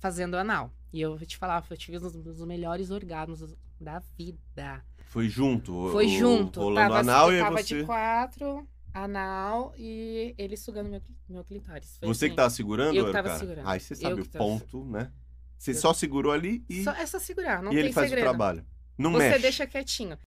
fazendo anal. E eu vou te falar, eu tive um dos melhores orgasmos da vida. Foi junto? Foi o, junto. Rolando tava, assim, anal e tava você... de quatro, anal e ele sugando meu, meu clitóris. Foi você assim. que tava segurando? Eu que tava cara? segurando. Aí você sabe eu o ponto, tava... né? Você eu... só segurou ali e... Só, é só segurar, não e tem segredo. E ele faz o trabalho. Não você mexe. Você deixa quietinho.